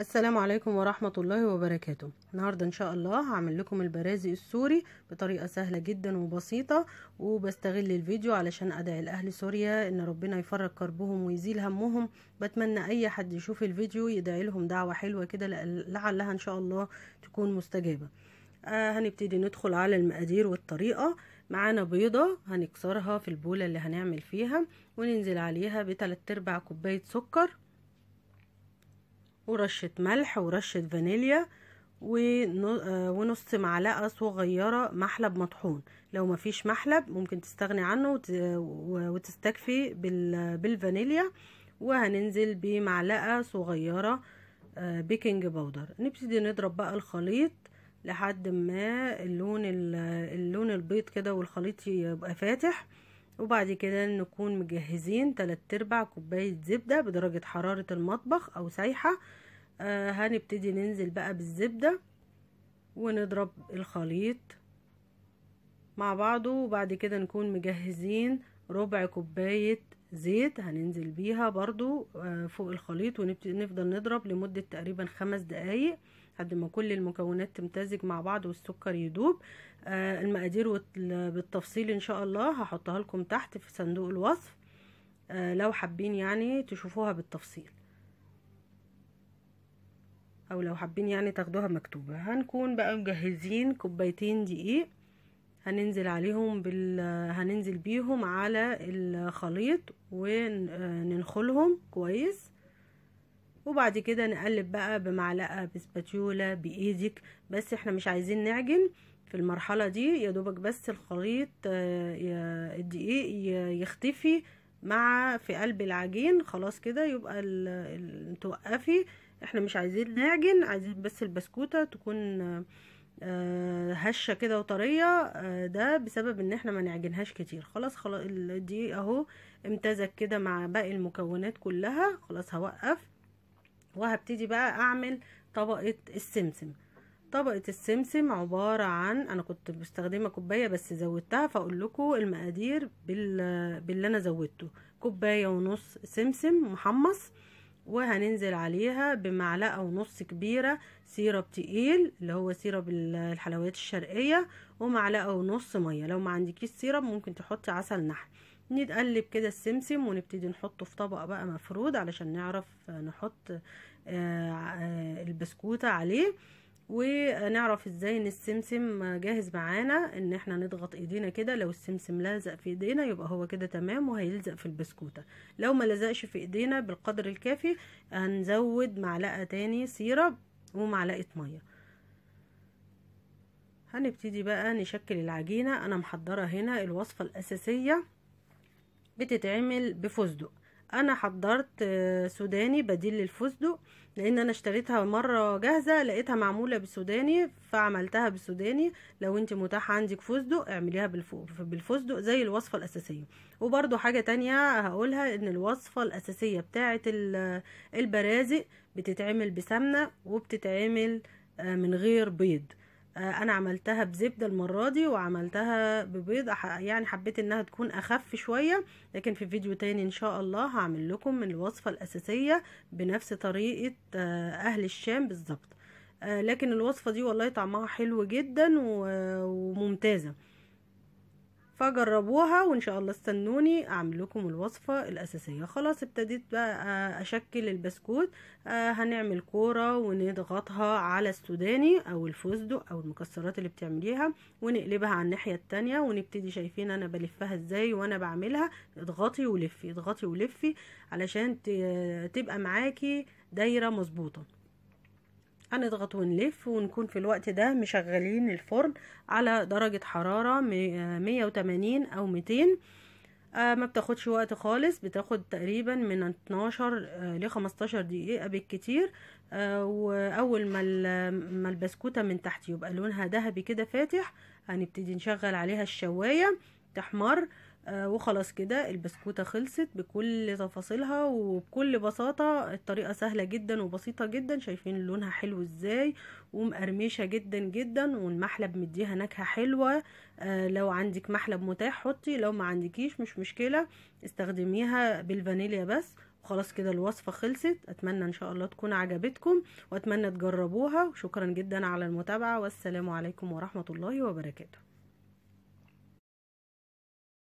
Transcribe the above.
السلام عليكم ورحمة الله وبركاته النهاردة ان شاء الله هعمل لكم البرازي السوري بطريقة سهلة جدا وبسيطة وبستغل الفيديو علشان ادعي لاهل سوريا ان ربنا يفرج كربهم ويزيل همهم بتمنى اي حد يشوف الفيديو يدعي لهم دعوة حلوة كده لعلها ان شاء الله تكون مستجابة آه هنبتدي ندخل على المقادير والطريقة معانا بيضة هنكسرها في البولة اللي هنعمل فيها وننزل عليها بتلات ارباع كوباية سكر ورشة ملح ورشة فانيليا آه، ونص معلقة صغيرة محلب مطحون لو مفيش محلب ممكن تستغني عنه وتستكفي بالفانيليا وهننزل بمعلقة صغيرة بيكنج آه، بودر نبتدي نضرب بقى الخليط لحد ما اللون اللون البيض كده والخليط يبقى فاتح وبعد كده نكون مجهزين تلات ارباع كوباية زبدة بدرجة حرارة المطبخ او سايحة آه هنبتدي ننزل بقى بالزبدة ونضرب الخليط مع بعضه وبعد كده نكون مجهزين ربع كوباية زيت هننزل بيها برضو آه فوق الخليط ونفضل نضرب لمدة تقريبا خمس دقايق لحد ما كل المكونات تمتزج مع بعض والسكر يدوب آه المقادير بالتفصيل ان شاء الله هحطها لكم تحت في صندوق الوصف آه لو حابين يعني تشوفوها بالتفصيل او لو حابين يعني تاخدوها مكتوبة هنكون بقى مجهزين كوبايتين دقيق هننزل عليهم بال... هننزل بيهم على الخليط وننخلهم كويس وبعد كده نقلب بقى بمعلقه بسباتيولا بايدك بس احنا مش عايزين نعجن في المرحله دي يا دوبك بس الخليط آه، الدقيق يختفي مع في قلب العجين خلاص كده يبقى توقفي احنا مش عايزين نعجن عايزين بس البسكوته تكون آه، هشه كده وطريه آه، ده بسبب ان احنا ما نعجنهاش كتير خلاص خلاص الدقيق اهو امتزج كده مع باقي المكونات كلها خلاص هوقف وهبتدي بقى اعمل طبقة السمسم طبقة السمسم عبارة عن انا كنت مستخدمه كوباية بس زودتها فاقول لكم المقادير بال... باللي انا زودته كوباية ونص سمسم محمص وهننزل عليها بمعلقة ونص كبيرة سيرب تقيل اللي هو سيرب الحلويات الشرقية ومعلقة ونص مية لو ما عندكيش سيرب ممكن تحطي عسل نحل نتقلب كده السمسم ونبتدي نحطه في طبق بقى مفرود علشان نعرف نحط آه، آه، البسكوتة عليه ونعرف ازاي ان السمسم جاهز معانا ان احنا نضغط ايدينا كده لو السمسم لازق في ايدينا يبقى هو كده تمام وهيلزق في البسكوته لو ما لزقش في ايدينا بالقدر الكافي هنزود معلقه تاني سيرب ومعلقه ميه هنبتدي بقى نشكل العجينه انا محضره هنا الوصفه الاساسيه بتتعمل بفستق انا حضرت آه، سوداني بديل للفستق لان انا اشتريتها مره جاهزه لقيتها معموله بسوداني فعملتها بسوداني لو انت متاح عندك فستق اعمليها بالفستق زي الوصفه الاساسيه وبرده حاجه تانية هقولها ان الوصفه الاساسيه بتاعه البرازق بتتعمل بسمنه وبتتعمل آه، من غير بيض انا عملتها بزبدة المرة دي وعملتها ببيض يعني حبيت انها تكون اخف شوية لكن في فيديو تاني ان شاء الله هعمل لكم الوصفة الاساسية بنفس طريقة آه، اهل الشام بالظبط آه، لكن الوصفة دي والله طعمها حلو جدا وممتازة فجربوها وان شاء الله استنوني اعمل لكم الوصفه الاساسيه خلاص ابتديت بقى آه، اشكل البسكوت آه، هنعمل كوره ونضغطها على السوداني او الفستق او المكسرات اللي بتعمليها ونقلبها على الناحيه التانية ونبتدي شايفين انا بلفها ازاي وانا بعملها اضغطي ولفي اضغطي ولفي علشان تبقى معاكي دايره مظبوطه هنضغط ونلف ونكون في الوقت ده مشغلين الفرن على درجة حرارة 180 او 200 آه، ما بتاخدش وقت خالص بتاخد تقريبا من 12 ل 15 دقيقة بالكتير آه، واول ما ما البسكوتة من تحت يبقى لونها ذهبي كده فاتح هنبتدي نشغل عليها الشواية تحمر آه، وخلاص كده البسكوتة خلصت بكل تفاصيلها وبكل بساطة الطريقة سهلة جدا وبسيطة جدا شايفين لونها حلو ازاي ومقرمشة جدا جدا والمحلب مديها نكهة حلوة آه لو عندك محلب متاح حطي لو ما عندكيش مش مشكلة استخدميها بالفانيليا بس وخلاص كده الوصفة خلصت اتمنى ان شاء الله تكون عجبتكم واتمنى تجربوها وشكرا جدا على المتابعة والسلام عليكم ورحمة الله وبركاته